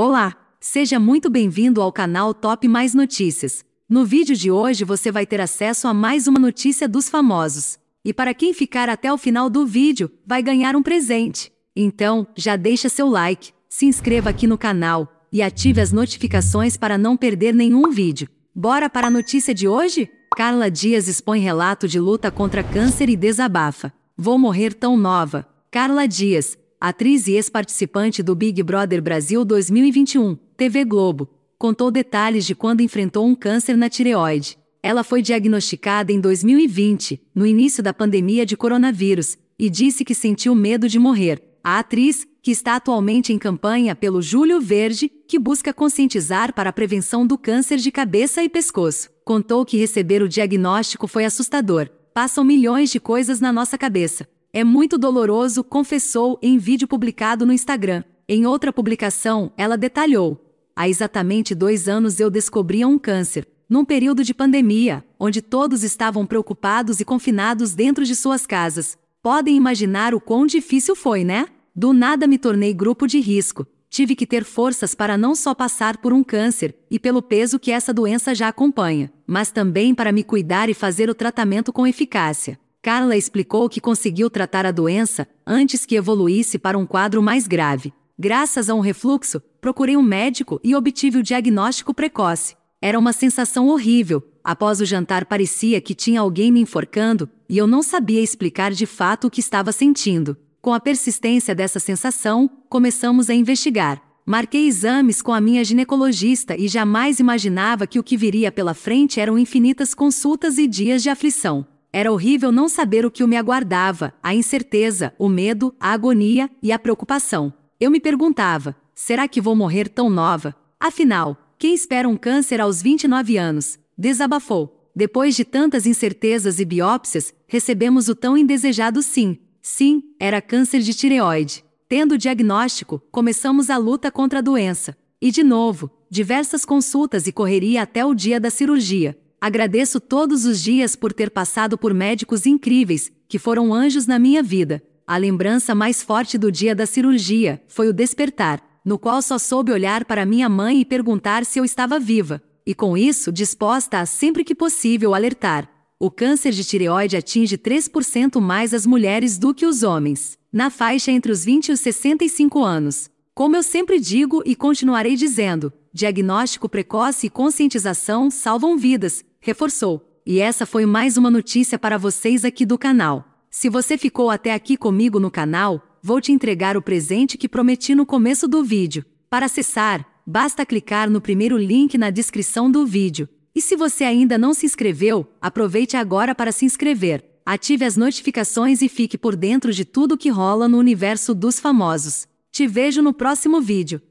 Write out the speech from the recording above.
Olá, seja muito bem-vindo ao canal Top Mais Notícias. No vídeo de hoje você vai ter acesso a mais uma notícia dos famosos. E para quem ficar até o final do vídeo, vai ganhar um presente. Então, já deixa seu like, se inscreva aqui no canal e ative as notificações para não perder nenhum vídeo. Bora para a notícia de hoje? Carla Dias expõe relato de luta contra câncer e desabafa. Vou morrer tão nova. Carla Dias, atriz e ex-participante do Big Brother Brasil 2021, TV Globo, contou detalhes de quando enfrentou um câncer na tireoide. Ela foi diagnosticada em 2020, no início da pandemia de coronavírus, e disse que sentiu medo de morrer. A atriz, que está atualmente em campanha pelo Júlio Verde, que busca conscientizar para a prevenção do câncer de cabeça e pescoço, contou que receber o diagnóstico foi assustador. Passam milhões de coisas na nossa cabeça. É muito doloroso, confessou em vídeo publicado no Instagram. Em outra publicação, ela detalhou: Há exatamente dois anos eu descobri um câncer, num período de pandemia, onde todos estavam preocupados e confinados dentro de suas casas. Podem imaginar o quão difícil foi, né? Do nada me tornei grupo de risco. Tive que ter forças para não só passar por um câncer e pelo peso que essa doença já acompanha, mas também para me cuidar e fazer o tratamento com eficácia. Carla explicou que conseguiu tratar a doença antes que evoluísse para um quadro mais grave. Graças a um refluxo, procurei um médico e obtive o diagnóstico precoce. Era uma sensação horrível. Após o jantar, parecia que tinha alguém me enforcando e eu não sabia explicar de fato o que estava sentindo. Com a persistência dessa sensação, começamos a investigar. Marquei exames com a minha ginecologista e jamais imaginava que o que viria pela frente eram infinitas consultas e dias de aflição. Era horrível não saber o que me aguardava, a incerteza, o medo, a agonia e a preocupação. Eu me perguntava: será que vou morrer tão nova? Afinal, quem espera um câncer aos 29 anos? Desabafou. Depois de tantas incertezas e biópsias, recebemos o tão indesejado sim. Sim, era câncer de tireoide. Tendo o diagnóstico, começamos a luta contra a doença. E de novo, diversas consultas e correria até o dia da cirurgia. Agradeço todos os dias por ter passado por médicos incríveis, que foram anjos na minha vida. A lembrança mais forte do dia da cirurgia foi o despertar, no qual só soube olhar para minha mãe e perguntar se eu estava viva, e com isso disposta a sempre que possível alertar. O câncer de tireoide atinge 3% mais as mulheres do que os homens, na faixa entre os 20 e os 65 anos. Como eu sempre digo e continuarei dizendo, diagnóstico precoce e conscientização salvam vidas, reforçou. E essa foi mais uma notícia para vocês aqui do canal. Se você ficou até aqui comigo no canal, vou te entregar o presente que prometi no começo do vídeo. Para acessar, basta clicar no primeiro link na descrição do vídeo. E se você ainda não se inscreveu, aproveite agora para se inscrever. Ative as notificações e fique por dentro de tudo que rola no universo dos famosos. Te vejo no próximo vídeo.